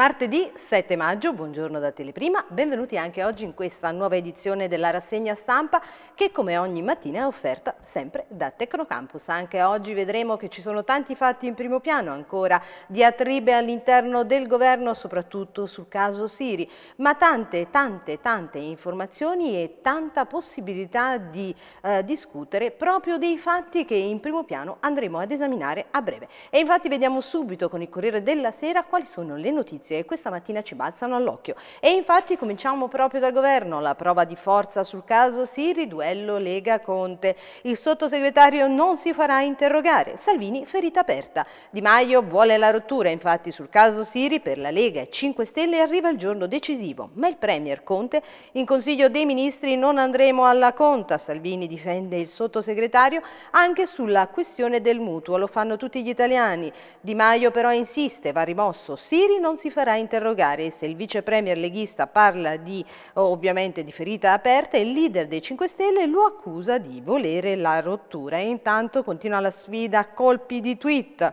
Martedì 7 maggio, buongiorno da Teleprima, benvenuti anche oggi in questa nuova edizione della rassegna stampa che come ogni mattina è offerta sempre da Tecnocampus. Anche oggi vedremo che ci sono tanti fatti in primo piano, ancora diatribe all'interno del governo, soprattutto sul caso Siri, ma tante, tante, tante informazioni e tanta possibilità di eh, discutere proprio dei fatti che in primo piano andremo ad esaminare a breve. E infatti vediamo subito con il Corriere della Sera quali sono le notizie notizie e questa mattina ci balzano all'occhio. E infatti cominciamo proprio dal governo. La prova di forza sul caso Siri, duello Lega-Conte. Il sottosegretario non si farà interrogare. Salvini ferita aperta. Di Maio vuole la rottura infatti sul caso Siri per la Lega e 5 Stelle arriva il giorno decisivo. Ma il Premier Conte in Consiglio dei Ministri non andremo alla conta. Salvini difende il sottosegretario anche sulla questione del mutuo. Lo fanno tutti gli italiani. Di Maio però insiste, va rimosso. Siri non si farà farà interrogare se il vice premier leghista parla di, ovviamente di ferita aperta e il leader dei 5 Stelle lo accusa di volere la rottura. E intanto continua la sfida a colpi di tweet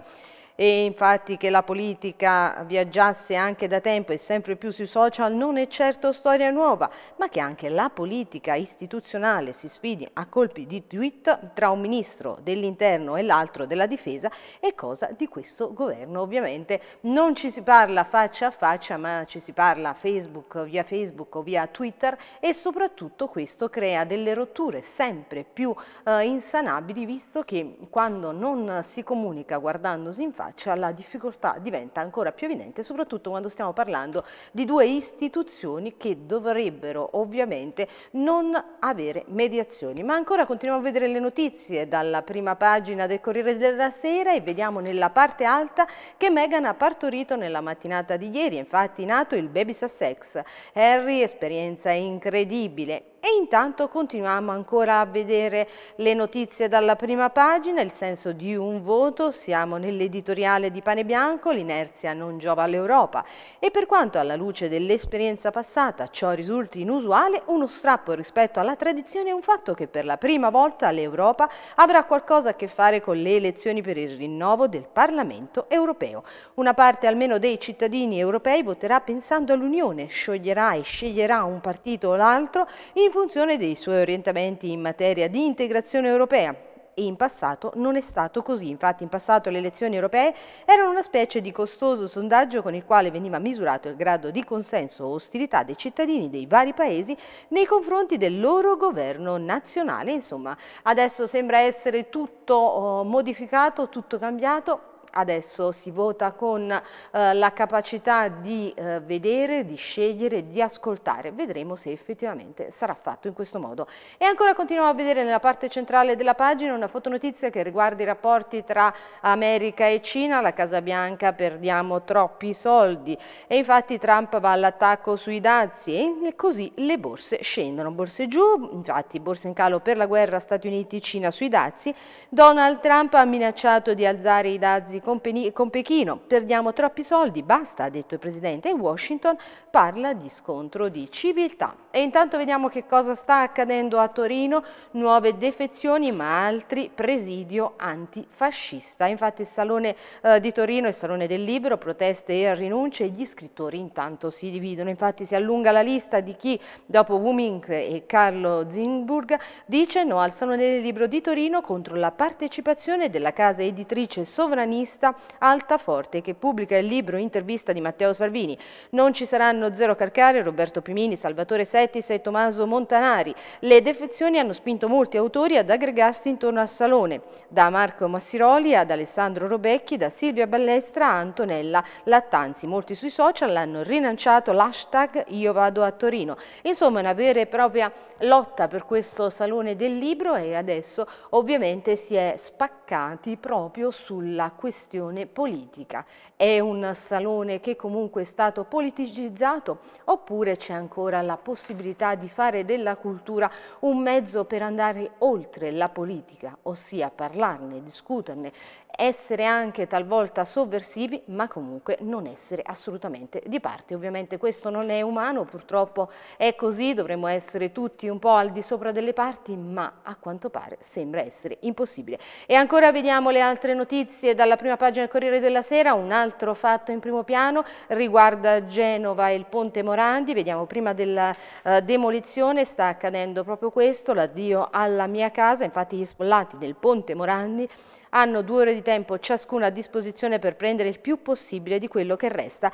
e infatti che la politica viaggiasse anche da tempo e sempre più sui social non è certo storia nuova, ma che anche la politica istituzionale si sfidi a colpi di tweet tra un ministro dell'interno e l'altro della difesa è cosa di questo governo. Ovviamente non ci si parla faccia a faccia, ma ci si parla Facebook, via Facebook o via Twitter e soprattutto questo crea delle rotture sempre più eh, insanabili visto che quando non si comunica guardandosi in faccia faccia, la difficoltà diventa ancora più evidente, soprattutto quando stiamo parlando di due istituzioni che dovrebbero ovviamente non avere mediazioni. Ma ancora continuiamo a vedere le notizie dalla prima pagina del Corriere della Sera e vediamo nella parte alta che Meghan ha partorito nella mattinata di ieri, infatti nato il baby Sussex. Harry, esperienza incredibile, e intanto continuiamo ancora a vedere le notizie dalla prima pagina, il senso di un voto, siamo nell'editoriale di Pane Bianco, l'inerzia non giova all'Europa e per quanto alla luce dell'esperienza passata ciò risulti inusuale, uno strappo rispetto alla tradizione è un fatto che per la prima volta l'Europa avrà qualcosa a che fare con le elezioni per il rinnovo del Parlamento europeo. Una parte almeno dei cittadini europei voterà pensando all'Unione, scioglierà e sceglierà un partito o l'altro in funzione dei suoi orientamenti in materia di integrazione europea, e in passato non è stato così. Infatti in passato le elezioni europee erano una specie di costoso sondaggio con il quale veniva misurato il grado di consenso o ostilità dei cittadini dei vari paesi nei confronti del loro governo nazionale. Insomma, adesso sembra essere tutto oh, modificato, tutto cambiato adesso si vota con eh, la capacità di eh, vedere, di scegliere, di ascoltare. Vedremo se effettivamente sarà fatto in questo modo. E ancora continuiamo a vedere nella parte centrale della pagina una fotonotizia che riguarda i rapporti tra America e Cina. La Casa Bianca perdiamo troppi soldi e infatti Trump va all'attacco sui dazi e così le borse scendono. Borse giù, infatti borse in calo per la guerra Stati Uniti-Cina sui dazi. Donald Trump ha minacciato di alzare i dazi con, Peni, con Pechino. Perdiamo troppi soldi, basta, ha detto il Presidente, e Washington parla di scontro di civiltà. E intanto vediamo che cosa sta accadendo a Torino, nuove defezioni ma altri presidio antifascista. Infatti il Salone eh, di Torino, il Salone del Libero, proteste e rinunce e gli scrittori intanto si dividono. Infatti si allunga la lista di chi dopo Wumink e Carlo Zinburg dice no al Salone del Libro di Torino contro la partecipazione della casa editrice sovranista Altaforte che pubblica il libro intervista di Matteo Salvini. Non ci saranno Zero Carcare, Roberto Pimini, Salvatore Setti, Bettis e Tommaso Montanari. Le defezioni hanno spinto molti autori ad aggregarsi intorno al salone, da Marco Massiroli ad Alessandro Robecchi, da Silvia Ballestra a Antonella Lattanzi. Molti sui social hanno rilanciato l'hashtag Io vado a Torino. Insomma una vera e propria lotta per questo salone del libro e adesso ovviamente si è spaccati proprio sulla questione politica. È un salone che comunque è stato politicizzato oppure c'è ancora la possibilità possibilità di fare della cultura un mezzo per andare oltre la politica, ossia parlarne, discuterne, essere anche talvolta sovversivi, ma comunque non essere assolutamente di parte. Ovviamente questo non è umano, purtroppo è così, dovremmo essere tutti un po' al di sopra delle parti, ma a quanto pare sembra essere impossibile. E ancora vediamo le altre notizie dalla prima pagina del Corriere della Sera, un altro fatto in primo piano riguarda Genova e il Ponte Morandi, vediamo prima della eh, demolizione sta accadendo proprio questo, l'addio alla mia casa, infatti gli sfollati del Ponte Morandi hanno due ore di tempo ciascuno a disposizione per prendere il più possibile di quello che resta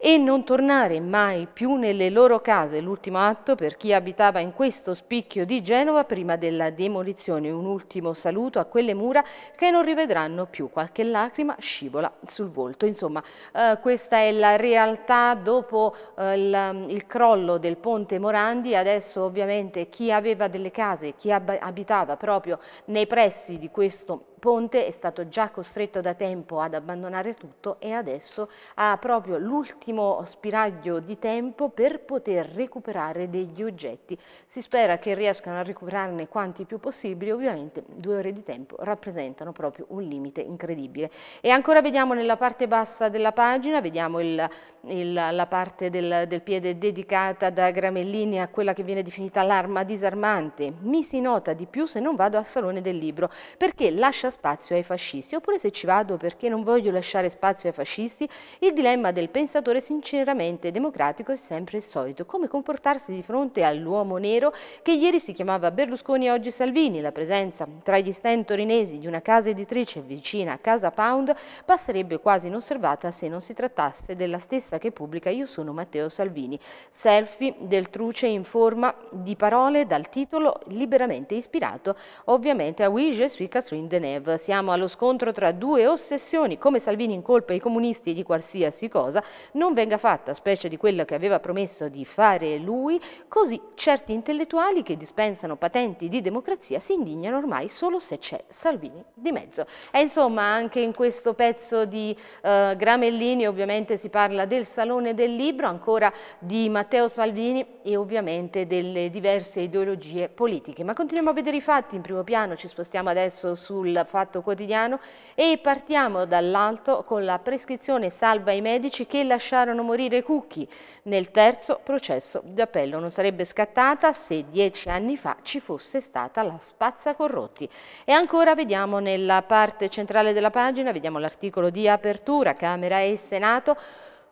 e non tornare mai più nelle loro case, l'ultimo atto per chi abitava in questo spicchio di Genova prima della demolizione. Un ultimo saluto a quelle mura che non rivedranno più, qualche lacrima scivola sul volto. Insomma, eh, questa è la realtà dopo eh, il, mm, il, crollo del ponte Morandi, adesso ovviamente chi aveva delle case, chi abitava proprio nei pressi di questo Ponte è stato già costretto da tempo ad abbandonare tutto e adesso ha proprio l'ultimo spiraglio di tempo per poter recuperare degli oggetti. Si spera che riescano a recuperarne quanti più possibili, ovviamente due ore di tempo rappresentano proprio un limite incredibile. E ancora vediamo nella parte bassa della pagina, vediamo il, il, la parte del, del piede dedicata da Gramellini a quella che viene definita l'arma disarmante. Mi si nota di più se non vado al Salone del Libro, perché lascia lascia spazio ai fascisti, oppure se ci vado perché non voglio lasciare spazio ai fascisti, il dilemma del pensatore sinceramente democratico è sempre il solito, come comportarsi di fronte all'uomo nero che ieri si chiamava Berlusconi e oggi Salvini, la presenza tra gli stand torinesi di una casa editrice vicina a Casa Pound passerebbe quasi inosservata se non si trattasse della stessa che pubblica Io sono Matteo Salvini, selfie del truce in forma di parole dal titolo liberamente ispirato ovviamente a Ouija e suis Catherine Deneuve Kiev. Siamo allo scontro tra due ossessioni, come Salvini incolpa i comunisti di qualsiasi cosa, non venga fatta, specie di quello che aveva promesso di fare lui, così certi intellettuali che dispensano patenti di democrazia si indignano ormai solo se c'è Salvini di mezzo. E insomma anche in questo pezzo di eh, Gramellini ovviamente si parla del Salone del Libro, ancora di Matteo Salvini e ovviamente delle diverse ideologie politiche. Ma continuiamo a vedere i fatti in primo piano, ci spostiamo adesso sul Fatto Quotidiano e partiamo dall'alto con la prescrizione salva i medici che lasciarono morire Cucchi nel terzo processo d'appello. Non sarebbe scattata se dieci anni fa ci fosse stata la spazza corrotti. E ancora vediamo nella parte centrale della pagina, vediamo l'articolo di apertura, Camera e Senato,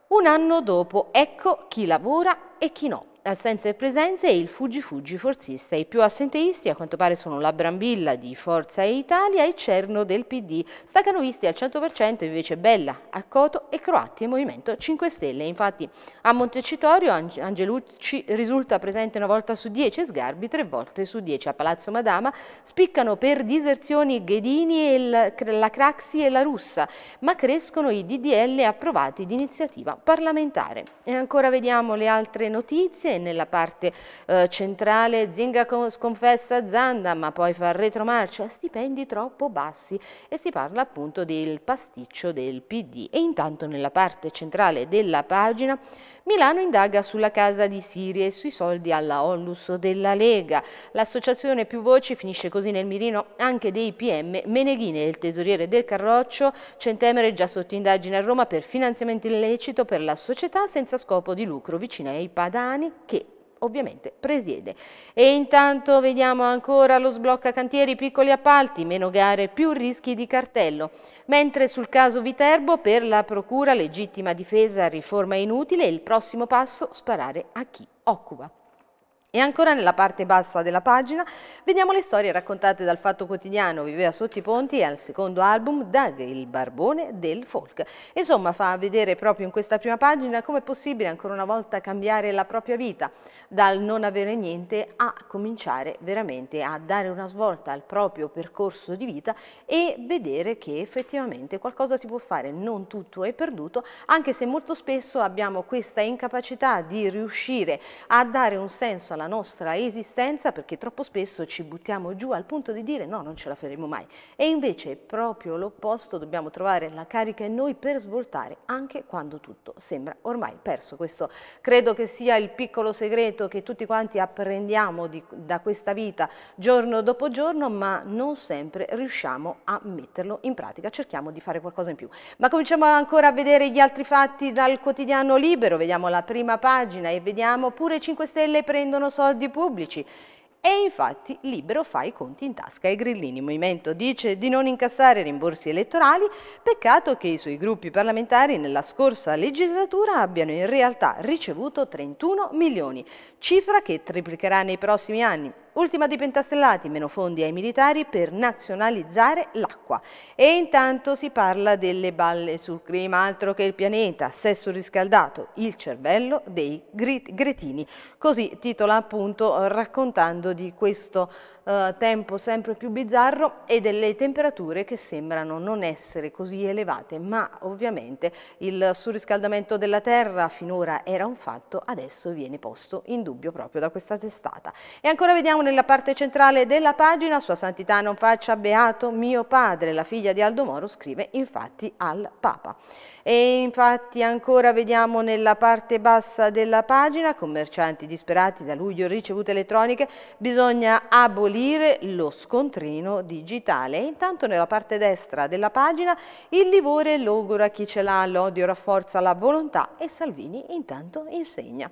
un anno dopo ecco chi lavora e chi no assenze e presenze e il Fuggi Fuggi forzista. I più assenteisti a quanto pare sono la Brambilla di Forza Italia e Cerno del PD. Stacanoisti al 100% invece Bella, Accoto e Croatti e Movimento 5 Stelle. Infatti a Montecitorio Angelucci risulta presente una volta su 10 e Sgarbi tre volte su 10. A Palazzo Madama spiccano per diserzioni Ghedini, e la Craxi e la Russa, ma crescono i DDL approvati di iniziativa parlamentare. E ancora vediamo le altre notizie nella parte eh, centrale Zinga sconfessa Zanda ma poi fa retromarcia, stipendi troppo bassi e si parla appunto del pasticcio del PD. E intanto nella parte centrale della pagina Milano indaga sulla casa di Siria e sui soldi alla Onlus della Lega. L'associazione Più Voci finisce così nel mirino anche dei PM. Meneghine, il tesoriere del Carroccio, Centemere già sotto indagine a Roma per finanziamento illecito per la società senza scopo di lucro vicina ai padani ovviamente presiede. E intanto vediamo ancora lo sblocca cantieri piccoli appalti, meno gare, più rischi di cartello. Mentre sul caso Viterbo per la procura legittima difesa riforma inutile, il prossimo passo sparare a chi occupa. E ancora nella parte bassa della pagina vediamo le storie raccontate dal Fatto Quotidiano Viveva sotto i ponti e al secondo album Doug, il barbone del folk. Insomma fa vedere proprio in questa prima pagina come è possibile ancora una volta cambiare la propria vita dal non avere niente a cominciare veramente a dare una svolta al proprio percorso di vita e vedere che effettivamente qualcosa si può fare, non tutto è perduto, anche se molto spesso abbiamo questa incapacità di riuscire a dare un senso alla nostra esistenza perché troppo spesso ci buttiamo giù al punto di dire no, non ce la faremo mai. E invece proprio l'opposto, dobbiamo trovare la carica in noi per svoltare anche quando tutto sembra ormai perso. Questo credo che sia il piccolo segreto segreto che tutti quanti apprendiamo di, da questa vita giorno dopo giorno, ma non sempre riusciamo a metterlo in pratica, cerchiamo di fare qualcosa in più. Ma cominciamo ancora a vedere gli altri fatti dal quotidiano libero, vediamo la prima pagina e vediamo pure 5 Stelle prendono soldi pubblici. E infatti Libero fa i conti in tasca ai grillini. Il movimento dice di non incassare rimborsi elettorali, peccato che i suoi gruppi parlamentari nella scorsa legislatura abbiano in realtà ricevuto 31 milioni, cifra che triplicherà nei prossimi anni. Ultima di pentastellati, meno fondi ai militari per nazionalizzare l'acqua. E intanto si parla delle balle sul clima, altro che il pianeta, sesso riscaldato, il cervello dei gretini. Così titola appunto eh, raccontando di questo eh, tempo sempre più bizzarro e delle temperature che sembrano non essere così elevate, ma ovviamente il surriscaldamento della Terra finora era un fatto, adesso viene posto in dubbio proprio da questa testata. E ancora vediamo nella parte centrale della pagina Sua Santità non faccia beato mio padre, la figlia di Aldo Moro scrive infatti al Papa. E infatti ancora vediamo nella parte bassa della pagina commercianti disperati da luglio ricevute elettroniche, bisogna abolire lo scontrino digitale. E intanto nella parte destra della pagina il livore logora chi ce l'ha, l'odio rafforza la volontà e Salvini intanto insegna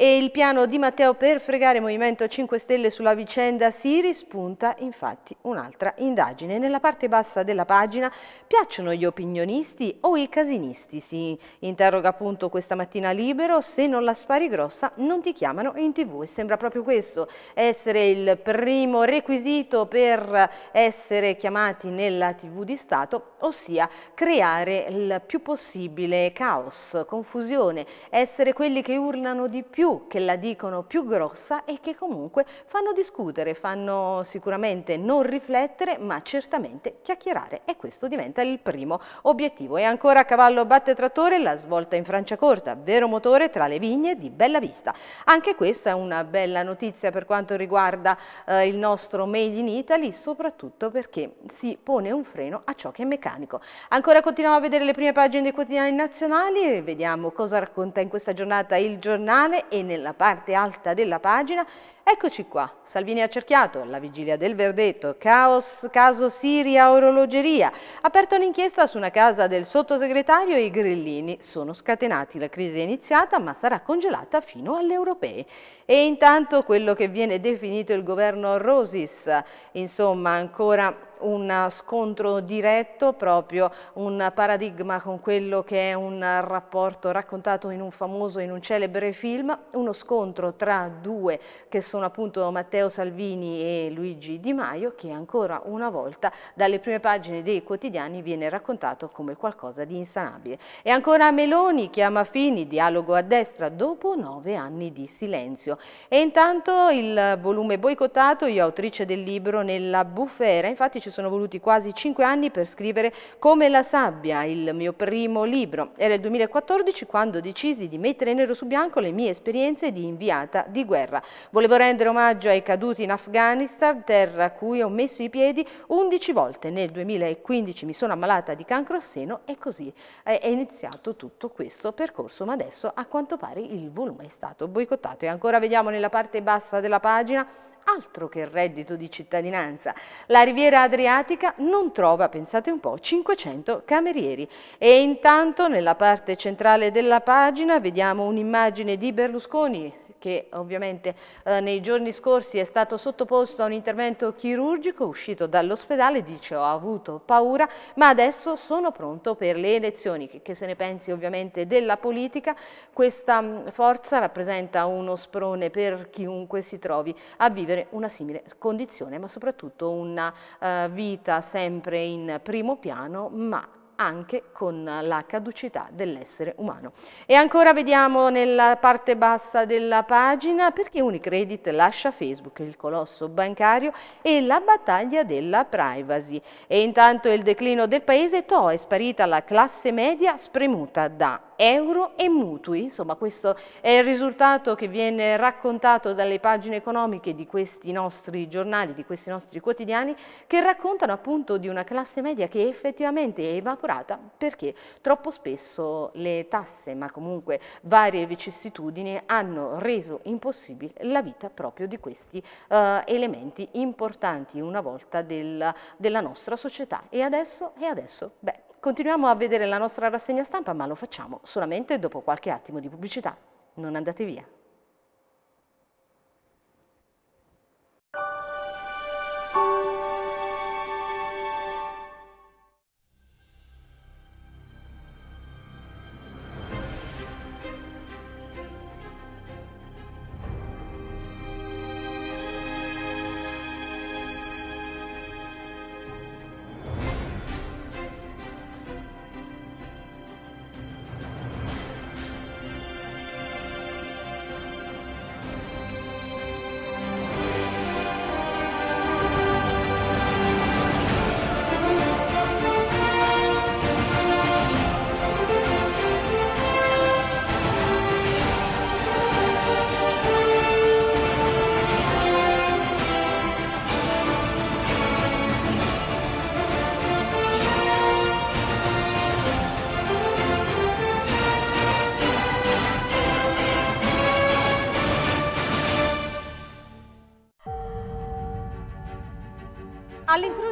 e il piano di Matteo per fregare Movimento 5 Stelle sulla vicenda Siri spunta infatti un'altra indagine. Nella parte bassa della pagina piacciono gli opinionisti o i casinisti? Si interroga appunto questa mattina libero, se non la spari grossa non ti chiamano in tv e sembra proprio questo essere il primo requisito per essere chiamati nella tv di Stato, ossia creare il più possibile caos, confusione, essere quelli che urlano di più più, che la dicono più grossa e che comunque fanno discutere, fanno sicuramente non riflettere ma certamente chiacchierare e questo diventa il primo obiettivo. E ancora a cavallo batte trattore la svolta in Francia Corta, vero motore tra le vigne di Bella Vista. Anche questa è una bella notizia per quanto riguarda eh, il nostro Made in Italy, soprattutto perché si pone un freno a ciò che è meccanico. Ancora continuiamo a vedere le prime pagine dei quotidiani nazionali e vediamo cosa racconta in questa giornata il giornale e e nella parte alta della pagina Eccoci qua, Salvini ha cerchiato la vigilia del verdetto, caos, caso Siria, orologeria, aperto l'inchiesta su una casa del sottosegretario e i grillini. Sono scatenati, la crisi è iniziata ma sarà congelata fino alle europee. E intanto quello che viene definito il governo Rosis, insomma ancora un scontro diretto, proprio un paradigma con quello che è un rapporto raccontato in un famoso, in un celebre film, uno scontro tra due che sono appunto Matteo Salvini e Luigi Di Maio che ancora una volta dalle prime pagine dei quotidiani viene raccontato come qualcosa di insanabile. E ancora Meloni chiama Fini, dialogo a destra dopo nove anni di silenzio. E intanto il volume boicottato, io autrice del libro, nella bufera, infatti ci ci sono voluti quasi cinque anni per scrivere Come la sabbia, il mio primo libro. Era il 2014 quando decisi di mettere nero su bianco le mie esperienze di inviata di guerra. Volevo rendere omaggio ai caduti in Afghanistan, terra a cui ho messo i piedi 11 volte. Nel 2015 mi sono ammalata di cancro al seno e così è iniziato tutto questo percorso, ma adesso a quanto pare il volume è stato boicottato. E ancora vediamo nella parte bassa della pagina altro che il reddito di cittadinanza. La Riviera Adriatica non trova, pensate un po', 500 camerieri. E intanto nella parte centrale della pagina vediamo un'immagine di Berlusconi che ovviamente eh, nei giorni scorsi è stato sottoposto a un intervento chirurgico, uscito dall'ospedale, dice ho avuto paura, ma adesso sono pronto per le elezioni, che, che se ne pensi ovviamente della politica, questa mh, mm, forza rappresenta uno sprone per chiunque si trovi a vivere una simile condizione, ma soprattutto una eh, vita sempre in primo piano, ma anche con la caducità dell'essere umano. E ancora vediamo nella parte bassa della pagina perché Unicredit lascia Facebook, il colosso bancario e la battaglia della privacy. E intanto il declino del paese, to è sparita la classe media spremuta da euro e mutui. Insomma, questo è il risultato che viene raccontato dalle pagine economiche di questi nostri giornali, di questi nostri quotidiani, che raccontano appunto di una classe media che effettivamente è evaporata perché troppo spesso le tasse, ma comunque varie vicissitudini, hanno reso impossibile la vita proprio di questi eh, elementi importanti una volta del, della nostra società. E adesso? E adesso? Beh, Continuiamo a vedere la nostra rassegna stampa, ma lo facciamo solamente dopo qualche attimo di pubblicità. Non andate via.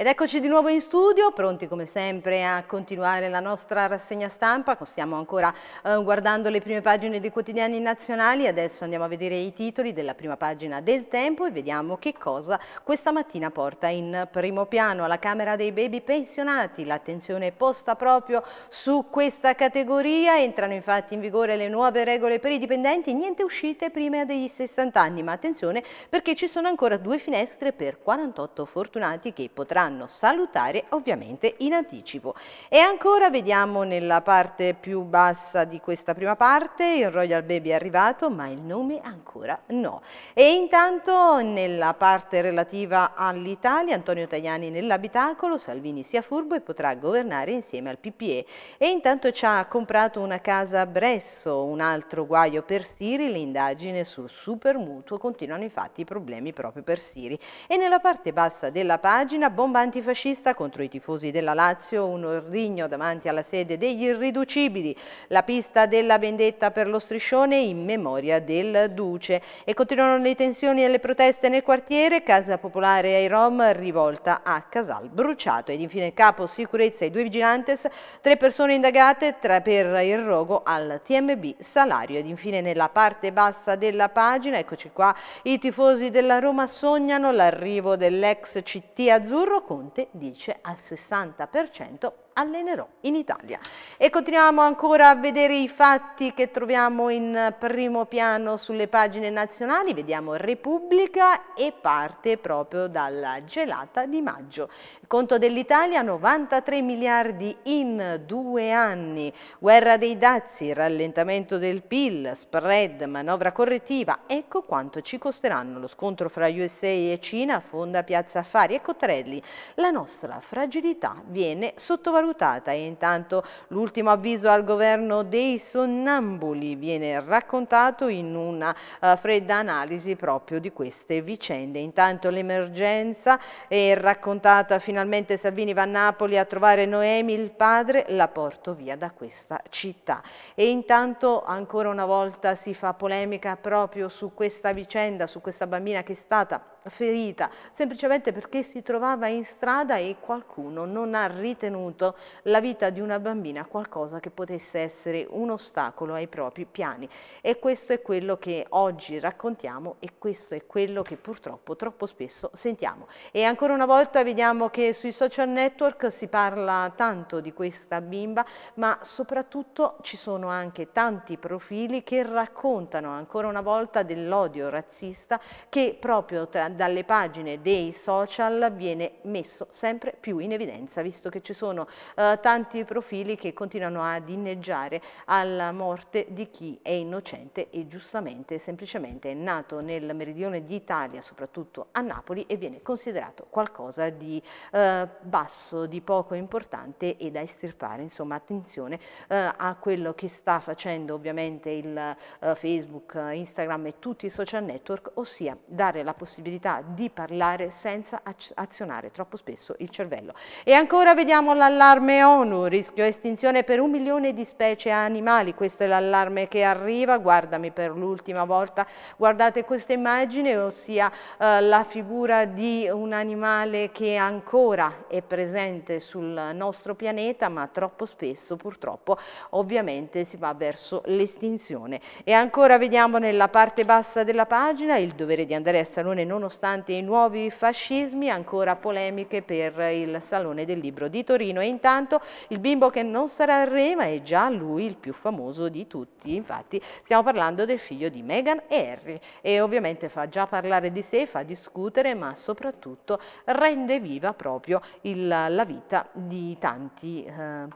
Ed eccoci di nuovo in studio, pronti come sempre a continuare la nostra rassegna stampa. Stiamo ancora eh, guardando le prime pagine dei quotidiani nazionali. Adesso andiamo a vedere i titoli della prima pagina del tempo e vediamo che cosa questa mattina porta in primo piano. Alla Camera dei Baby Pensionati l'attenzione è posta proprio su questa categoria. Entrano infatti in vigore le nuove regole per i dipendenti, niente uscite prima degli 60 anni. Ma attenzione perché ci sono ancora due finestre per 48 fortunati che potranno potranno salutare ovviamente in anticipo. E ancora vediamo nella parte più bassa di questa prima parte, il Royal Baby è arrivato ma il nome ancora no. E intanto nella parte relativa all'Italia, Antonio Tajani nell'abitacolo, Salvini sia furbo e potrà governare insieme al PPE. E intanto ci ha comprato una casa a Bresso, un altro guaio per Siri, le indagini sul super mutuo continuano infatti i problemi proprio per Siri. E nella parte bassa della pagina bomba bomba antifascista contro i tifosi della Lazio, un ordigno davanti alla sede degli irriducibili, la pista della vendetta per lo striscione in memoria del Duce. E continuano le tensioni e le proteste nel quartiere, Casa Popolare ai Rom rivolta a Casal bruciato. Ed infine capo sicurezza e due vigilantes, tre persone indagate per il rogo al TMB salario. Ed infine nella parte bassa della pagina, eccoci qua, i tifosi della Roma sognano l'arrivo dell'ex CT azzurro Conte dice al 60% allenerò in Italia. E continuiamo ancora a vedere i fatti che troviamo in primo piano sulle pagine nazionali, vediamo Repubblica e parte proprio dalla gelata di maggio. conto dell'Italia 93 miliardi in due anni, guerra dei dazi, rallentamento del PIL, spread, manovra correttiva, ecco quanto ci costeranno lo scontro fra USA e Cina, fonda Piazza Affari e Cotrelli. La nostra fragilità viene sottovalutata valutata e intanto l'ultimo avviso al governo dei sonnambuli viene raccontato in una uh, fredda analisi proprio di queste vicende. Intanto l'emergenza è raccontata finalmente Salvini va a Napoli a trovare Noemi, il padre, la porto via da questa città. E intanto ancora una volta si fa polemica proprio su questa vicenda, su questa bambina che è stata ferita, semplicemente perché si trovava in strada e qualcuno non ha ritenuto la vita di una bambina qualcosa che potesse essere un ostacolo ai propri piani. E questo è quello che oggi raccontiamo e questo è quello che purtroppo troppo spesso sentiamo. E ancora una volta vediamo che sui social network si parla tanto di questa bimba, ma soprattutto ci sono anche tanti profili che raccontano ancora una volta dell'odio razzista che proprio tra dalle pagine dei social viene messo sempre più in evidenza, visto che ci sono eh, tanti profili che continuano ad inneggiare alla morte di chi è innocente e giustamente, semplicemente è nato nel meridione d'Italia, soprattutto a Napoli, e viene considerato qualcosa di eh, basso, di poco importante e da estirpare. Insomma, attenzione eh, a quello che sta facendo ovviamente il eh, Facebook, Instagram e tutti i social network, ossia dare la possibilità possibilità di parlare senza azionare troppo spesso il cervello. E ancora vediamo l'allarme ONU, rischio estinzione per un milione di specie animali, questo è l'allarme che arriva, guardami per l'ultima volta, guardate questa immagine, ossia eh, la figura di un animale che ancora è presente sul nostro pianeta, ma troppo spesso purtroppo ovviamente si va verso l'estinzione. E ancora vediamo nella parte bassa della pagina il dovere di andare al salone nonostante nonostante i nuovi fascismi, ancora polemiche per il Salone del Libro di Torino. E intanto il bimbo che non sarà re, ma è già lui il più famoso di tutti. Infatti stiamo parlando del figlio di Meghan e Harry. E ovviamente fa già parlare di sé, fa discutere, ma soprattutto rende viva proprio il, la vita di tanti eh,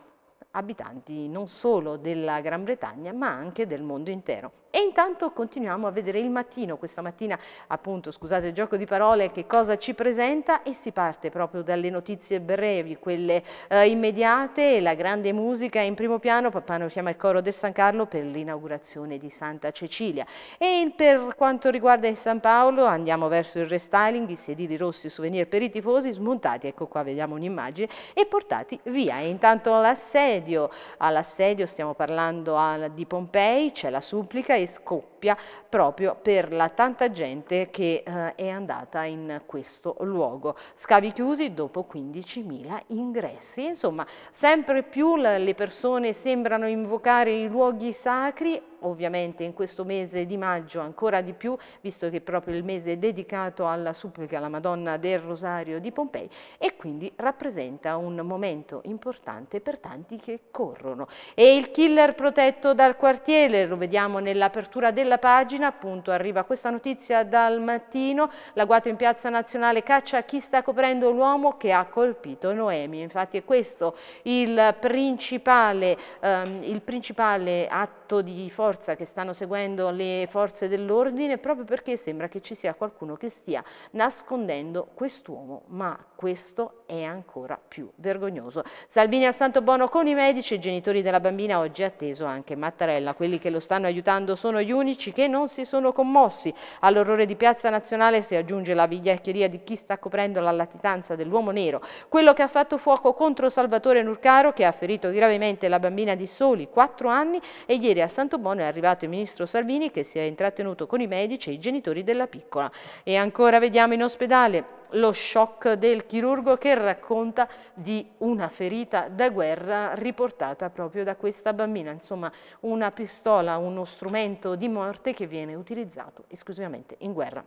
abitanti non solo della Gran Bretagna ma anche del mondo intero. E intanto continuiamo a vedere il mattino, questa mattina appunto, scusate il gioco di parole, che cosa ci presenta e si parte proprio dalle notizie brevi, quelle eh, immediate, la grande musica in primo piano, Pappano chiama il coro del San Carlo per l'inaugurazione di Santa Cecilia. E per quanto riguarda il San Paolo andiamo verso il restyling, i sedili rossi, souvenir per i tifosi smontati, ecco qua vediamo un'immagine, e portati via. E intanto l'assedio, all'assedio stiamo parlando di Pompei, c'è la supplica, high school. doppia proprio per la tanta gente che eh, è andata in questo luogo. Scavi chiusi dopo 15.000 ingressi, insomma sempre più le persone sembrano invocare i luoghi sacri ovviamente in questo mese di maggio ancora di più, visto che è proprio il mese dedicato alla supplica alla Madonna del Rosario di Pompei e quindi rappresenta un momento importante per tanti che corrono. E il killer protetto dal quartiere, lo vediamo nell'apertura della della pagina, appunto, arriva questa notizia dal mattino, l'agguato in piazza nazionale caccia chi sta coprendo l'uomo che ha colpito Noemi. Infatti è questo il principale, ehm, il principale atto rapporto di forza che stanno seguendo le forze dell'ordine proprio perché sembra che ci sia qualcuno che stia nascondendo quest'uomo, ma questo è ancora più vergognoso. Salvini a Santo Bono con i medici e i genitori della bambina oggi è atteso anche Mattarella. Quelli che lo stanno aiutando sono gli unici che non si sono commossi. All'orrore di Piazza Nazionale si aggiunge la vigliaccheria di chi sta coprendo la latitanza dell'uomo nero. Quello che ha fatto fuoco contro Salvatore Nurcaro che ha ferito gravemente la bambina di soli 4 anni e ieri ieri a Santobono è arrivato il ministro Salvini che si è intrattenuto con i medici e i genitori della piccola. E ancora vediamo in ospedale lo shock del chirurgo che racconta di una ferita da guerra riportata proprio da questa bambina, insomma una pistola, uno strumento di morte che viene utilizzato esclusivamente in guerra.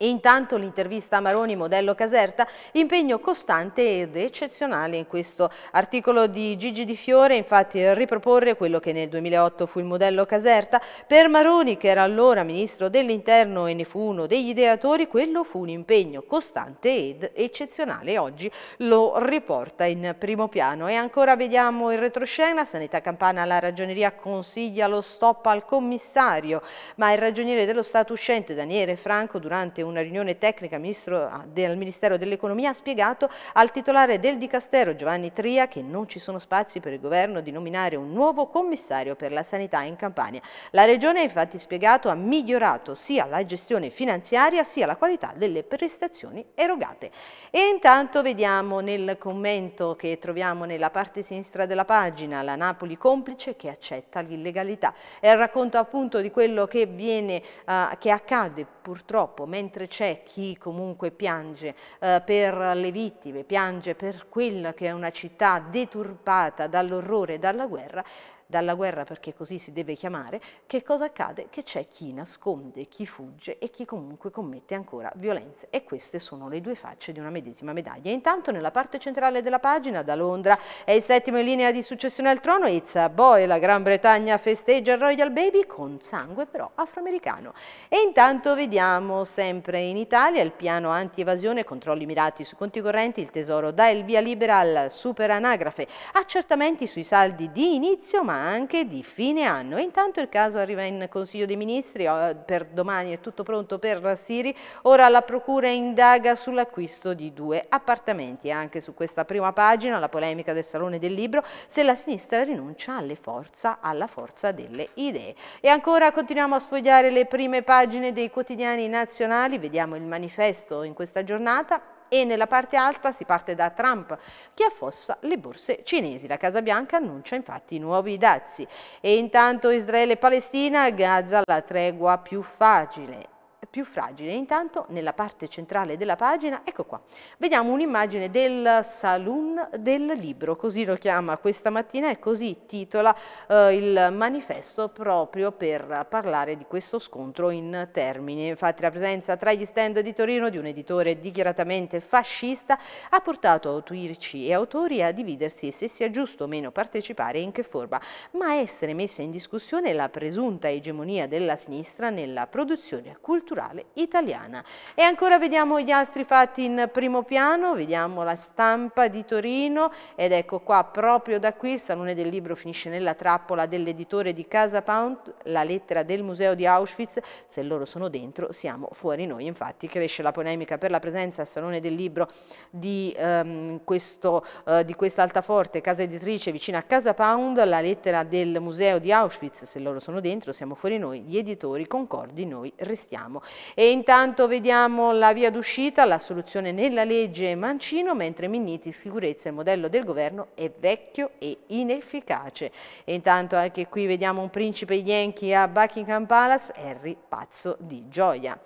Intanto l'intervista a Maroni, modello Caserta, impegno costante ed eccezionale in questo articolo di Gigi Di Fiore, infatti riproporre quello che nel 2008 fu il modello Caserta, per Maroni che era allora ministro dell'interno e ne fu uno degli ideatori, quello fu un impegno costante ed eccezionale, oggi lo riporta in primo piano. E ancora vediamo in retroscena, Sanità Campana alla ragioneria consiglia lo stop al commissario, ma il ragioniere dello Stato uscente Daniele Franco durante un una riunione tecnica ministro, ah, del Ministero dell'Economia ha spiegato al titolare del Dicastero Giovanni Tria che non ci sono spazi per il governo di nominare un nuovo commissario per la sanità in Campania. La Regione infatti spiegato ha migliorato sia la gestione finanziaria sia la qualità delle prestazioni erogate. E intanto vediamo nel commento che troviamo nella parte sinistra della pagina la Napoli complice che accetta l'illegalità. È il racconto appunto di quello che, viene, uh, che accade purtroppo mentre mentre c'è chi comunque piange eh, per le vittime, piange per quella che è una città deturpata dall'orrore e dalla guerra, dalla guerra perché così si deve chiamare, che cosa accade? Che c'è chi nasconde, chi fugge e chi comunque commette ancora violenze e queste sono le due facce di una medesima medaglia. Intanto nella parte centrale della pagina da Londra è il settimo in linea di successione al trono, It's Boy, la Gran Bretagna festeggia il Royal Baby con sangue però afroamericano. E intanto vediamo sempre in Italia il piano anti-evasione, controlli mirati su conti correnti, il Tesoro dà il via libera al super anagrafe, accertamenti sui saldi di inizio ma anche di fine anno. intanto il caso arriva in Consiglio dei Ministri, per domani è tutto pronto per la Siri, ora la Procura indaga sull'acquisto di due appartamenti. Anche su questa prima pagina la polemica del Salone del Libro, se la sinistra rinuncia forza, alla forza delle idee. E ancora continuiamo a sfogliare le prime pagine dei quotidiani nazionali, vediamo il manifesto in questa giornata, e nella parte alta si parte da Trump che affossa le borse cinesi. La Casa Bianca annuncia infatti nuovi dazi. E intanto Israele e Palestina, Gaza la tregua più facile più fragile. Intanto nella parte centrale della pagina, ecco qua, vediamo un'immagine del saloon del libro, così lo chiama questa mattina e così titola eh, il manifesto proprio per parlare di questo scontro in termini. Infatti la presenza tra gli stand di Torino di un editore dichiaratamente fascista ha portato autrici e autori a dividersi se sia giusto o meno partecipare e in che forma, ma essere messa in discussione la presunta egemonia della sinistra nella produzione culturale culturale italiana. E ancora vediamo gli altri fatti in primo piano, vediamo la stampa di Torino ed ecco qua proprio da qui il Salone del Libro finisce nella trappola dell'editore di Casa Pound, la lettera del museo di Auschwitz, se loro sono dentro siamo fuori noi, infatti cresce la polemica per la presenza al Salone del Libro di, ehm, questo, eh, di questa altaforte casa editrice vicina a Casa Pound, la lettera del museo di Auschwitz, se loro sono dentro siamo fuori noi, gli editori concordi, noi restiamo. E intanto vediamo la via d'uscita, la soluzione nella legge Mancino, mentre Minniti sicurezza il modello del governo è vecchio e inefficace. E intanto anche qui vediamo un principe yankee a Buckingham Palace, Harry pazzo di gioia.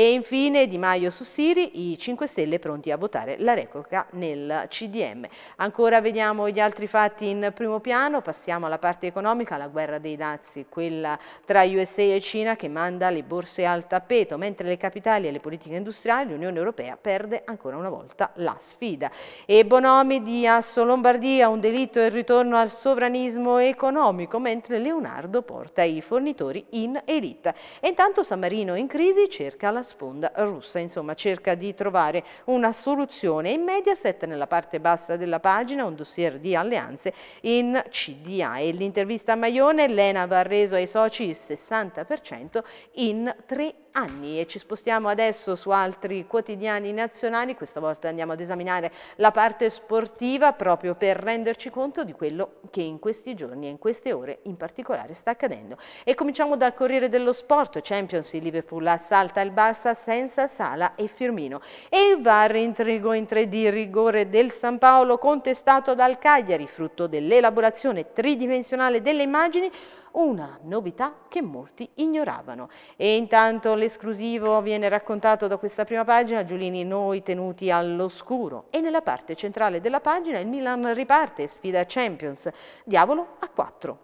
E infine Di Maio su Siri, i 5 Stelle pronti a votare la replica nel CDM. Ancora vediamo gli altri fatti in primo piano, passiamo alla parte economica, la guerra dei dazi, quella tra USA e Cina che manda le borse al tappeto, mentre le capitali e le politiche industriali l'Unione Europea perde ancora una volta la sfida. E Bonomi di Asso Lombardia, un delitto e il ritorno al sovranismo economico, mentre Leonardo porta i fornitori in elite. E intanto San Marino in crisi cerca la sponda russa. Insomma cerca di trovare una soluzione. In Mediaset nella parte bassa della pagina un dossier di alleanze in CDA e l'intervista a Maione l'ENAV ha reso ai soci il 60% in tre anni e ci spostiamo adesso su altri quotidiani nazionali, questa volta andiamo ad esaminare la parte sportiva proprio per renderci conto di quello che in questi giorni e in queste ore in particolare sta accadendo. E cominciamo dal Corriere dello Sport, Champions, Liverpool assalta il Barça Barça senza Sala e Firmino. E il VAR intrigo in 3D rigore del San Paolo contestato dal Cagliari, frutto dell'elaborazione tridimensionale delle immagini, una novità che molti ignoravano. E intanto l'esclusivo viene raccontato da questa prima pagina, Giulini noi tenuti all'oscuro. E nella parte centrale della pagina il Milan riparte, sfida Champions, diavolo a 4.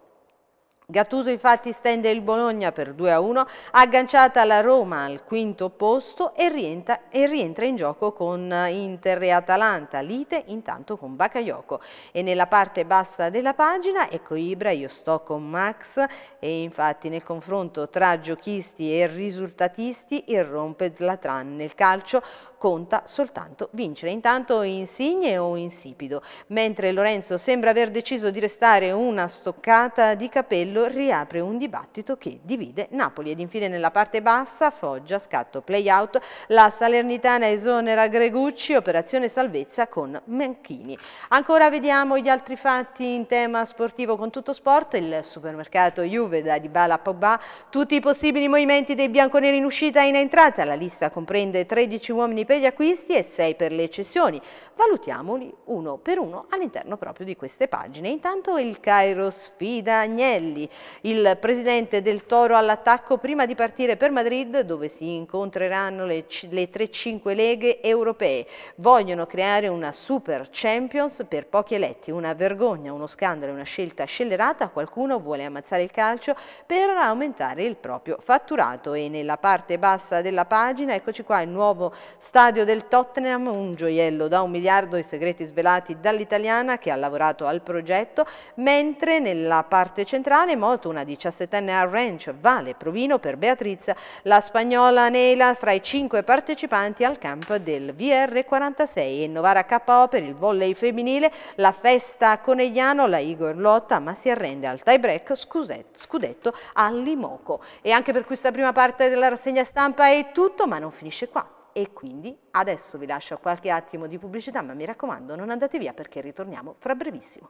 Gattuso infatti stende il Bologna per 2-1, agganciata la Roma al quinto posto e rientra, e rientra, in gioco con Inter e Atalanta, lite intanto con Bakayoko. E nella parte bassa della pagina, ecco Ibra, io sto con Max e infatti nel confronto tra giochisti e risultatisti irrompe Zlatran nel calcio, conta soltanto vincere. Intanto Insigne o Insipido, mentre Lorenzo sembra aver deciso di restare una stoccata di capello, riapre un dibattito che divide Napoli ed infine nella parte bassa Foggia, scatto play-out, la Salernitana esonera Gregucci, operazione salvezza con Manchini. Ancora vediamo gli altri fatti in tema sportivo con tutto sport, il supermercato Juve da Dybala a Pogba, tutti i possibili movimenti dei bianconeri in uscita e in entrata, la lista comprende 13 uomini per per gli acquisti e 6 per le cessioni. Valutiamoli uno per uno all'interno proprio di queste pagine. Intanto il Cairo sfida Agnelli, il presidente del Toro all'attacco prima di partire per Madrid dove si incontreranno le, le 3-5 leghe europee. Vogliono creare una super champions per pochi eletti, una vergogna, uno scandalo, una scelta scellerata, qualcuno vuole ammazzare il calcio per aumentare il proprio fatturato e nella parte bassa della pagina eccoci qua il nuovo stato Stadio del Tottenham, un gioiello da un miliardo, i segreti svelati dall'italiana che ha lavorato al progetto, mentre nella parte centrale molto una 17enne a ranch Vale Provino per Beatriz, la spagnola Nela fra i cinque partecipanti al camp del VR46 e Novara KO per il volley femminile, la festa conegliano, la Igor lotta ma si arrende al tie break scudetto a Limoco. E anche per questa prima parte della rassegna stampa è tutto ma non finisce qua e quindi adesso vi lascio qualche attimo di pubblicità, ma mi raccomando non andate via perché ritorniamo fra brevissimo.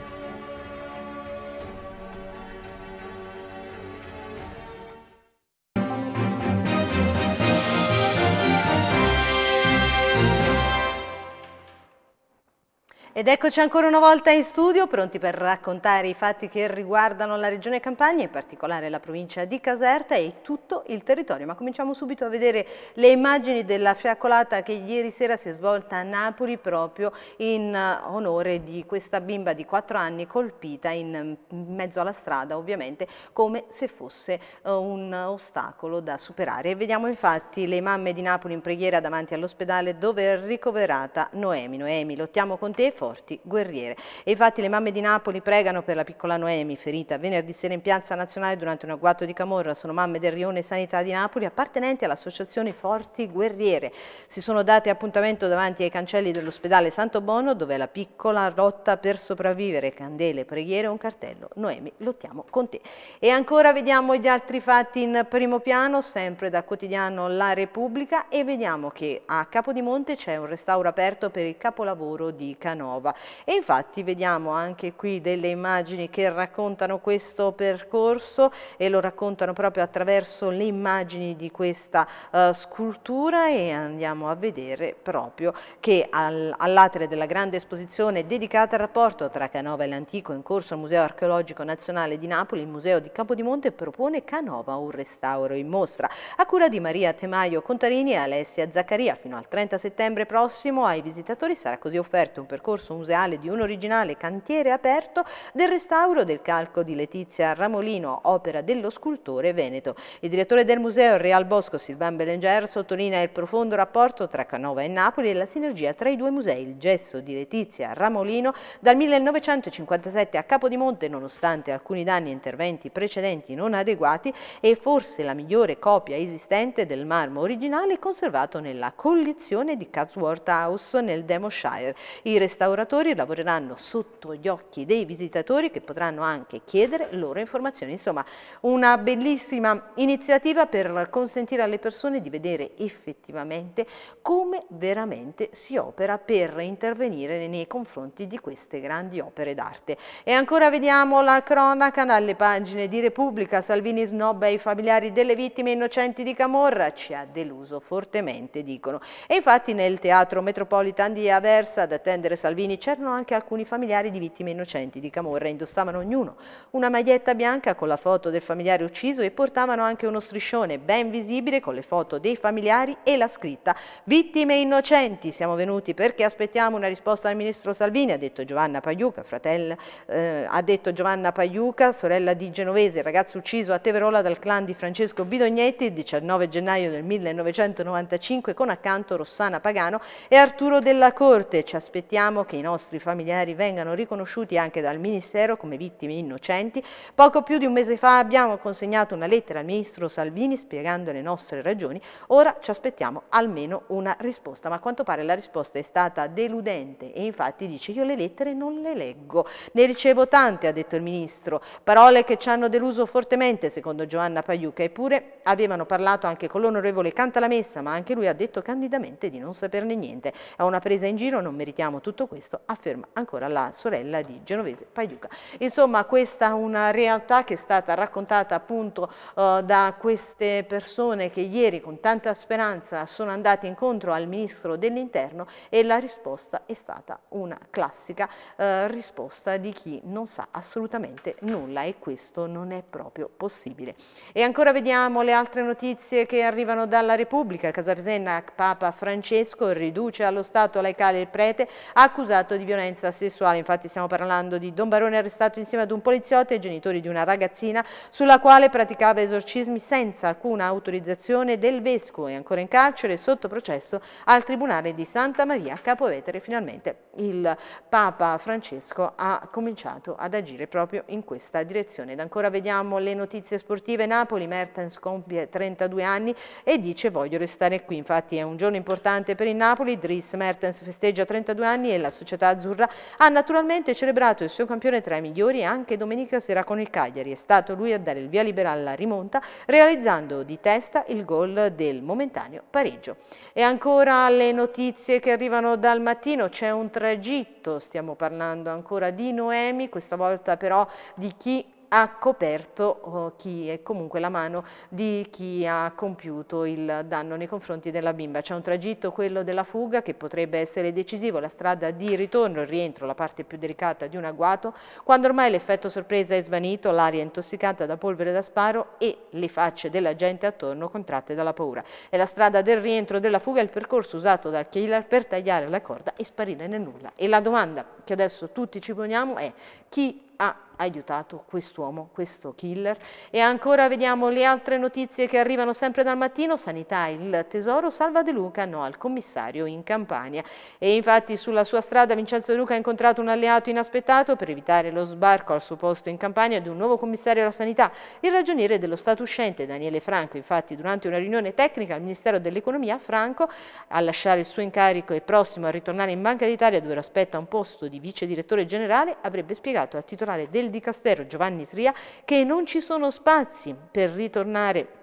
Ed eccoci ancora una volta in studio, pronti per raccontare i fatti che riguardano la regione Campania, in particolare la provincia di Caserta e tutto il territorio. Ma cominciamo subito a vedere le immagini della fiaccolata che ieri sera si è svolta a Napoli proprio in eh, onore di questa bimba di 4 anni colpita in mezzo alla strada, ovviamente come se fosse eh, un ostacolo da superare. E vediamo infatti le mamme di Napoli in preghiera davanti all'ospedale dove è ricoverata Noemi. Noemi, lottiamo con te, forti guerriere. E infatti le mamme di Napoli pregano per la piccola Noemi, ferita venerdì sera in piazza nazionale durante un agguato di Camorra. Sono mamme del Rione Sanità di Napoli appartenenti all'associazione Forti Guerriere. Si sono date appuntamento davanti ai cancelli dell'ospedale Santo Bono dove la piccola lotta per sopravvivere, candele, preghiere e un cartello. Noemi, lottiamo con te. E ancora vediamo gli altri fatti in primo piano, sempre dal quotidiano La Repubblica e vediamo che a Capodimonte c'è un restauro aperto per il capolavoro di Canoa. Nova. E infatti vediamo anche qui delle immagini che raccontano questo percorso e lo raccontano proprio attraverso le immagini di questa uh, scultura e andiamo a vedere proprio che al, all'atere della grande esposizione dedicata al rapporto tra Canova e l'Antico in corso al Museo Archeologico Nazionale di Napoli, il Museo di Capodimonte propone Canova un restauro in mostra a cura di Maria Temaio Contarini e Alessia Zaccaria fino al 30 settembre prossimo ai visitatori sarà così offerto un percorso percorso museale di un originale cantiere aperto del restauro del calco di Letizia Ramolino, opera dello scultore veneto. Il direttore del museo Real Bosco, Silvan Belenger, sottolinea il profondo rapporto tra Canova e Napoli e la sinergia tra i due musei. Il gesso di Letizia Ramolino dal 1957 a Capodimonte, nonostante alcuni danni e interventi precedenti non adeguati, è forse la migliore copia esistente del marmo originale conservato nella collezione di Catsworth House nel Devonshire. I restauratori restauratori lavoreranno sotto gli occhi dei visitatori che potranno anche chiedere loro informazioni. Insomma, una bellissima iniziativa per consentire alle persone di vedere effettivamente come veramente si opera per intervenire nei confronti di queste grandi opere d'arte. E ancora vediamo la cronaca dalle pagine di Repubblica. Salvini snobba i familiari delle vittime innocenti di Camorra. Ci ha deluso fortemente, dicono. E infatti nel teatro Metropolitan di Aversa ad attendere Salvini bambini, c'erano anche alcuni familiari di vittime innocenti di Camorra, indossavano ognuno una maglietta bianca con la foto del familiare ucciso e portavano anche uno striscione ben visibile con le foto dei familiari e la scritta «Vittime innocenti, siamo venuti perché aspettiamo una risposta dal ministro Salvini», ha detto Giovanna Paiuca fratello, eh, ha detto Giovanna Pagliuca, sorella di Genovese, ragazzo ucciso a Teverola dal clan di Francesco Bidognetti il 19 gennaio del 1995 con accanto Rossana Pagano e Arturo Della Corte. Ci aspettiamo che che i nostri familiari vengano riconosciuti anche dal Ministero come vittime innocenti. Poco più di un mese fa abbiamo consegnato una lettera al Ministro Salvini spiegando le nostre ragioni, ora ci aspettiamo almeno una risposta, ma a quanto pare la risposta è stata deludente e infatti dice io le lettere non le leggo, ne ricevo tante, ha detto il Ministro, parole che ci hanno deluso fortemente secondo Giovanna Pagliuca, eppure avevano parlato anche con l'onorevole Cantalamessa, ma anche lui ha detto candidamente di non saperne niente. È una presa in giro, non meritiamo tutto questo questo afferma ancora la sorella di Genovese Pagliuca. Insomma questa è una realtà che è stata raccontata appunto eh, da queste persone che ieri con tanta speranza sono andate incontro al Ministro dell'Interno e la risposta è stata una classica eh, risposta di chi non sa assolutamente nulla e questo non è proprio possibile. E ancora vediamo le altre notizie che arrivano dalla Repubblica. Casaresena, Papa Francesco riduce allo Stato laicale il prete accusa accusato di violenza sessuale, infatti stiamo parlando di Don Barone arrestato insieme ad un poliziotto e genitori di una ragazzina sulla quale praticava esorcismi senza alcuna autorizzazione del vescovo e ancora in carcere sotto processo al Tribunale di Santa Maria Capovetere. Finalmente il Papa Francesco ha cominciato ad agire proprio in questa direzione. Ed ancora vediamo le notizie sportive. Napoli, Mertens compie 32 anni e dice voglio restare qui. Infatti è un giorno importante per il Napoli. Dries Mertens festeggia 32 anni e la la società azzurra ha naturalmente celebrato il suo campione tra i migliori anche domenica sera con il Cagliari. È stato lui a dare il via libera alla rimonta, realizzando di testa il gol del momentaneo pareggio. E ancora le notizie che arrivano dal mattino, c'è un tragitto, stiamo parlando ancora di Noemi, questa volta però di chi ha coperto oh, chi è comunque la mano di chi ha compiuto il danno nei confronti della bimba. C'è un tragitto, quello della fuga, che potrebbe essere decisivo, la strada di ritorno, il rientro, la parte più delicata di un agguato, quando ormai l'effetto sorpresa è svanito, l'aria è intossicata da polvere da sparo e le facce della gente attorno contratte dalla paura. È la strada del rientro della fuga, il percorso usato dal killer per tagliare la corda e sparire nel nulla. E la domanda che adesso tutti ci poniamo è chi ha aiutato quest'uomo, questo killer. E ancora vediamo le altre notizie che arrivano sempre dal mattino. Sanità, il tesoro, salva De Luca, no al commissario in Campania. E infatti sulla sua strada Vincenzo De Luca ha incontrato un alleato inaspettato per evitare lo sbarco al suo posto in Campania di un nuovo commissario alla sanità. Il ragioniere dello Stato uscente Daniele Franco, infatti durante una riunione tecnica al Ministero dell'Economia, Franco a lasciare il suo incarico e prossimo a ritornare in Banca d'Italia dove aspetta un posto di vice direttore generale, avrebbe spiegato al titolare elettorale del Dicastero Giovanni Tria che non ci sono spazi per ritornare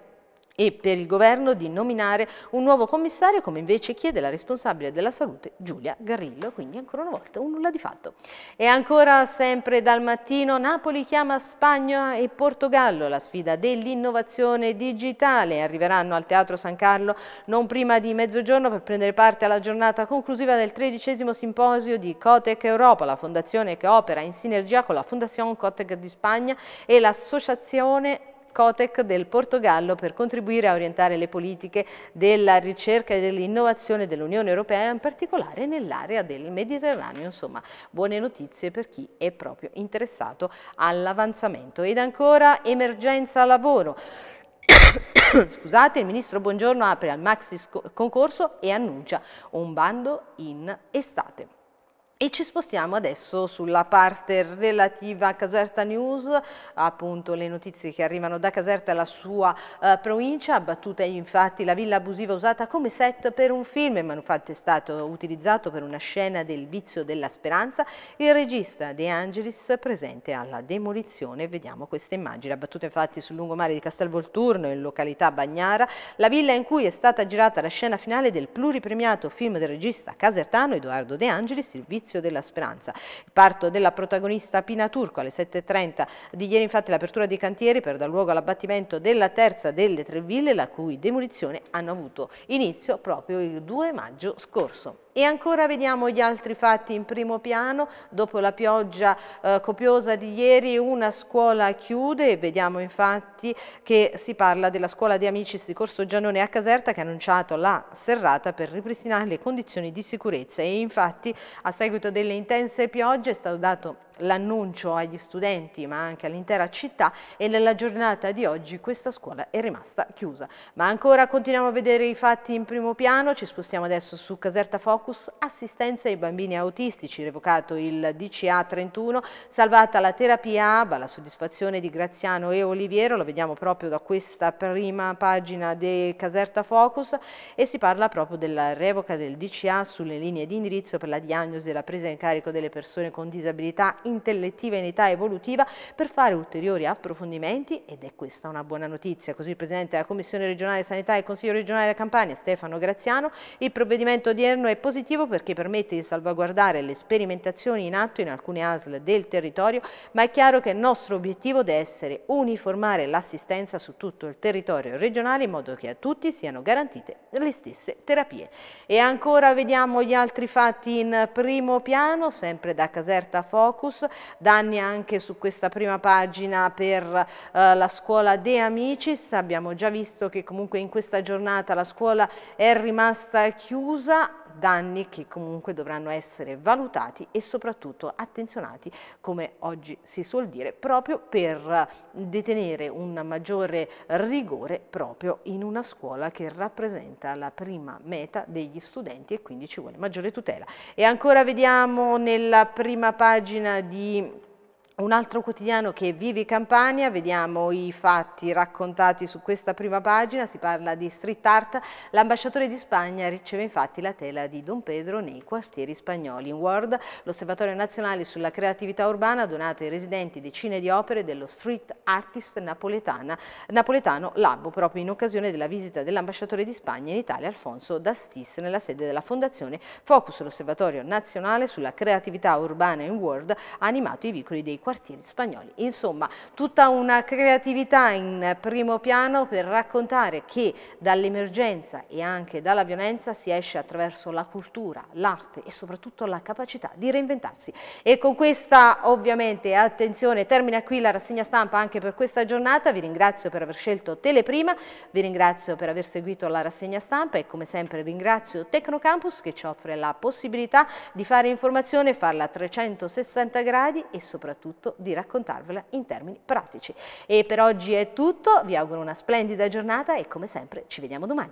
e per il governo di nominare un nuovo commissario come invece chiede la responsabile della salute Giulia Garrillo, quindi ancora una volta un nulla di fatto. E ancora sempre dal mattino Napoli chiama Spagna e Portogallo, la sfida dell'innovazione digitale, arriveranno al Teatro San Carlo non prima di mezzogiorno per prendere parte alla giornata conclusiva del tredicesimo simposio di Cotec Europa, la fondazione che opera in sinergia con la Fondazione Cotec di Spagna e l'associazione Cotec del Portogallo per contribuire a orientare le politiche della ricerca e dell'innovazione dell'Unione Europea, in particolare nell'area del Mediterraneo. Insomma, buone notizie per chi è proprio interessato all'avanzamento. Ed ancora emergenza lavoro. Scusate, il ministro Buongiorno apre al maxi concorso e annuncia un bando in estate. E ci spostiamo adesso sulla parte relativa a Caserta News, appunto le notizie che arrivano da Caserta e la sua eh, provincia, abbattuta infatti la villa abusiva usata come set per un film, ma infatti è stato utilizzato per una scena del vizio della speranza, il regista De Angelis presente alla demolizione, vediamo questa immagine, abbattuta infatti sul lungomare di Castelvolturno in località Bagnara, la villa in cui è stata girata la scena finale del pluripremiato film del regista casertano Edoardo De Angelis, il vizio Servizio della Speranza. Il parto della protagonista Pina Turco alle 7.30 di ieri infatti l'apertura dei cantieri per dar luogo all'abbattimento della terza delle tre ville la cui demolizione hanno avuto inizio proprio il 2 maggio scorso. E ancora vediamo gli altri fatti in primo piano, dopo la pioggia eh, copiosa di ieri una scuola chiude e vediamo infatti che si parla della scuola di Amicis di Corso Giannone a Caserta che ha annunciato la serrata per ripristinare le condizioni di sicurezza e infatti a seguito delle intense piogge è stato dato l'annuncio agli studenti ma anche all'intera città e nella giornata di oggi questa scuola è rimasta chiusa. Ma ancora continuiamo a vedere i fatti in primo piano, ci spostiamo adesso su Caserta Focus, assistenza ai bambini autistici, revocato il DCA 31, salvata la terapia ABA, la soddisfazione di Graziano e Oliviero, lo vediamo proprio da questa prima pagina di Caserta Focus e si parla proprio della revoca del DCA sulle linee di indirizzo per la diagnosi e la presa in carico delle persone con disabilità intellettiva in età evolutiva per fare ulteriori approfondimenti ed è questa una buona notizia. Così il Presidente della Commissione regionale sanità e Consiglio regionale della Campania, Stefano Graziano, il provvedimento odierno è positivo perché permette di salvaguardare le sperimentazioni in atto in alcune ASL del territorio, ma è chiaro che il nostro obiettivo deve essere uniformare l'assistenza su tutto il territorio regionale in modo che a tutti siano garantite le stesse terapie. E ancora vediamo gli altri fatti in primo piano, sempre da Caserta Focus, danni anche su questa prima pagina per eh, la scuola De Amicis, abbiamo già visto che comunque in questa giornata la scuola è rimasta chiusa, danni che comunque dovranno essere valutati e soprattutto attenzionati, come oggi si suol dire, proprio per detenere un maggiore rigore proprio in una scuola che rappresenta la prima meta degli studenti e quindi ci vuole maggiore tutela. E ancora vediamo nella prima pagina di un altro quotidiano che vive Campania, vediamo i fatti raccontati su questa prima pagina, si parla di street art, l'ambasciatore di Spagna riceve infatti la tela di Don Pedro nei quartieri spagnoli. In World, l'Osservatorio Nazionale sulla Creatività Urbana ha donato ai residenti decine di opere dello street artist napoletano Labo, proprio in occasione della visita dell'ambasciatore di Spagna in Italia, Alfonso Dastis, nella sede della fondazione Focus, l'Osservatorio Nazionale sulla Creatività Urbana in World, ha animato i vicoli dei quartieri quartieri spagnoli. Insomma, tutta una creatività in primo piano per raccontare che dall'emergenza e anche dalla violenza si esce attraverso la cultura, l'arte e soprattutto la capacità di reinventarsi. E con questa ovviamente attenzione termina qui la rassegna stampa anche per questa giornata. Vi ringrazio per aver scelto Teleprima, vi ringrazio per aver seguito la rassegna stampa e come sempre ringrazio Tecnocampus che ci offre la possibilità di fare informazione, farla a 360 gradi e soprattutto soprattutto di raccontarvela in termini pratici. E per oggi è tutto, vi auguro una splendida giornata e come sempre ci vediamo domani.